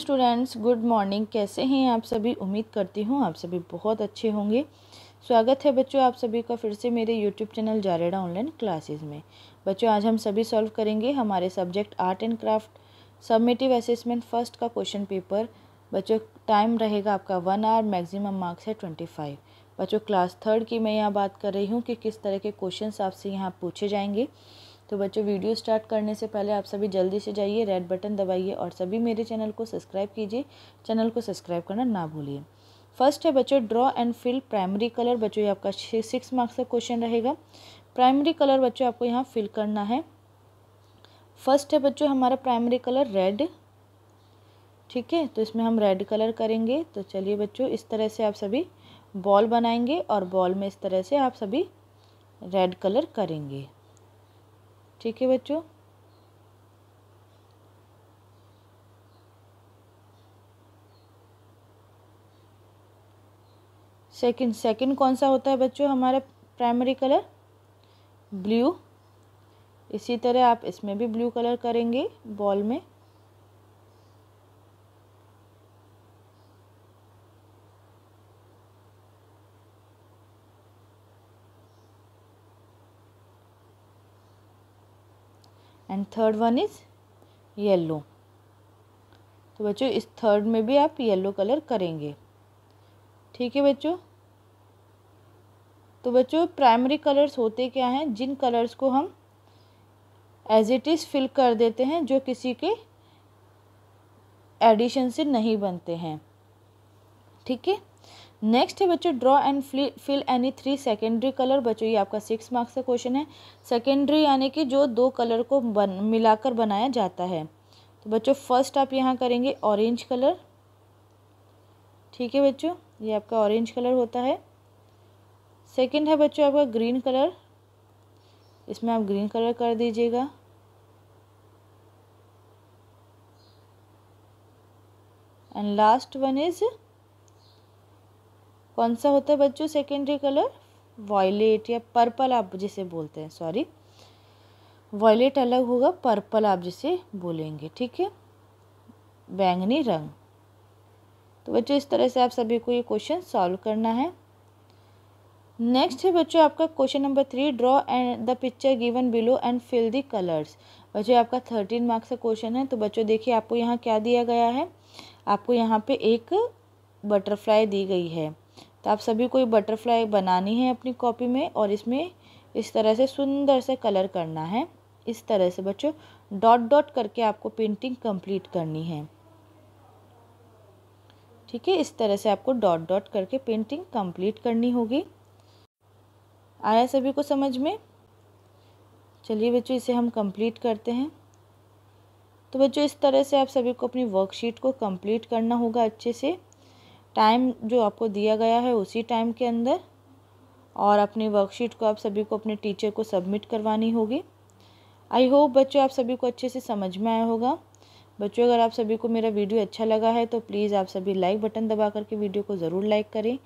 students good morning कैसे हैं आप सभी उम्मीद करती हूँ आप सभी बहुत अच्छे होंगे स्वागत है बच्चों आप सभी का फिर से मेरे यूट्यूब चैनल जारेडा ऑनलाइन क्लासेस में बच्चों आज हम सभी सॉल्व करेंगे हमारे subject art and craft summative assessment first का क्वेश्चन पेपर बच्चों टाइम रहेगा आपका वन आवर मैक्सिमम मार्क्स है ट्वेंटी फाइव बच्चों क्लास थर्ड की मैं यहाँ बात कर रही हूँ कि किस तरह के क्वेश्चन आपसे यहाँ पूछे जाएंगे तो बच्चों वीडियो स्टार्ट करने से पहले आप सभी जल्दी से जाइए रेड बटन दबाइए और सभी मेरे चैनल को सब्सक्राइब कीजिए चैनल को सब्सक्राइब करना ना भूलिए फर्स्ट है बच्चों draw and fill primary colour बच्चों ये आपका सिक्स मार्क्स का क्वेश्चन रहेगा प्राइमरी कलर बच्चों आपको यहाँ फिल करना है फर्स्ट है बच्चों हमारा प्राइमरी कलर रेड ठीक है तो इसमें हम रेड कलर करेंगे तो चलिए बच्चों इस तरह से आप सभी बॉल बनाएंगे और बॉल में इस तरह से आप सभी रेड कलर करेंगे ठीक है बच्चों सेकंड सेकंड कौन सा होता है बच्चों हमारा प्राइमरी कलर ब्लू इसी तरह आप इसमें भी ब्लू कलर करेंगे बॉल में and third one is yellow तो बच्चों इस थर्ड में भी आप येलो कलर करेंगे ठीक है बच्चों तो बच्चों प्राइमरी कलर्स होते क्या हैं जिन कलर्स को हम एज इट इज़ फिल कर देते हैं जो किसी के एडिशन से नहीं बनते हैं ठीक है नेक्स्ट है बच्चों draw and fill any three secondary colour बच्चों ये आपका सिक्स मार्क्स का क्वेश्चन है सेकेंडरी यानी कि जो दो कलर को बन मिलाकर बनाया जाता है तो बच्चों फर्स्ट आप यहाँ करेंगे ऑरेंज कलर ठीक है बच्चों ये आपका ऑरेंज कलर होता है सेकेंड है बच्चों आपका ग्रीन कलर इसमें आप ग्रीन कलर कर दीजिएगा एंड लास्ट वन इज़ कौन सा होता है बच्चों सेकेंडरी कलर वॉयलेट या पर्पल आप जिसे बोलते हैं सॉरी वॉयलेट अलग होगा पर्पल आप जिसे बोलेंगे ठीक है बैंगनी रंग तो बच्चों इस तरह से आप सभी को ये क्वेश्चन सॉल्व करना है नेक्स्ट है बच्चों आपका question number three draw and the picture given below and fill the colours बच्चों आपका थर्टीन मार्क्स का क्वेश्चन है तो बच्चों देखिए आपको यहाँ क्या दिया गया है आपको यहाँ पे एक बटरफ्लाई दी गई है तो आप सभी को ये बटरफ्लाई बनानी है अपनी कॉपी में और इसमें इस तरह से सुंदर से कलर करना है इस तरह से बच्चों डॉट डॉट करके आपको पेंटिंग कंप्लीट करनी है ठीक है इस तरह से आपको डॉट डॉट करके पेंटिंग कंप्लीट करनी होगी आया सभी को समझ में चलिए बच्चों इसे हम कंप्लीट करते हैं तो बच्चों इस तरह से आप सभी को अपनी वर्कशीट को कंप्लीट करना होगा अच्छे से टाइम जो आपको दिया गया है उसी टाइम के अंदर और अपनी वर्कशीट को आप सभी को अपने टीचर को सबमिट करवानी होगी आई होप बच्चों आप सभी को अच्छे से समझ में आया होगा बच्चों अगर आप सभी को मेरा वीडियो अच्छा लगा है तो प्लीज़ आप सभी लाइक बटन दबा करके वीडियो को ज़रूर लाइक करें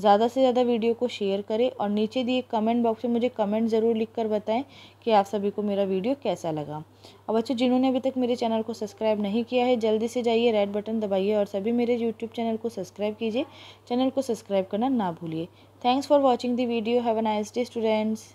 ज़्यादा से ज़्यादा वीडियो को शेयर करें और नीचे दिए कमेंट बॉक्स में मुझे कमेंट ज़रूर लिख कर बताएँ कि आप सभी को मेरा वीडियो कैसा लगा और बच्चों जिन्होंने अभी तक मेरे चैनल को सब्सक्राइब नहीं किया है जल्दी से जाइए रेड बटन दबाइए और सभी मेरे यूट्यूब चैनल को सब्सक्राइब कीजिए चैनल को सब्सक्राइब करना ना भूलिए thanks for watching the video have a nice day students